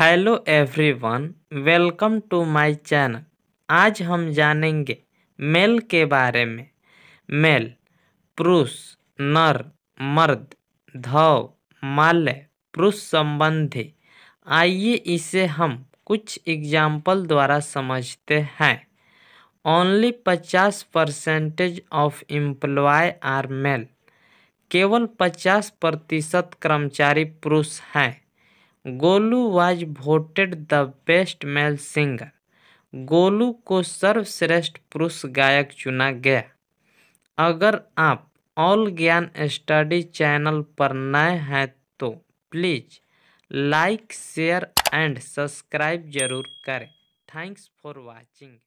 hello everyone welcome to my channel आज हम जानेंगे मेल के बारे में मेल पुरुष नर मर्द धव माल्य पुरुष संबंधी आइए इसे हम कुछ एग्जाम्पल द्वारा समझते हैं ओनली पचास percentage of employ are male केवल पचास प्रतिशत कर्मचारी पुरुष हैं Golu was voted the best male singer Golu को सर्वश्रेष्ठ पुरुष गायक चुना गया अगर आप ऑल ज्ञान स्टडी चैनल पर नए हैं तो please like share and subscribe जरूर करें थैंक्स फॉर वाचिंग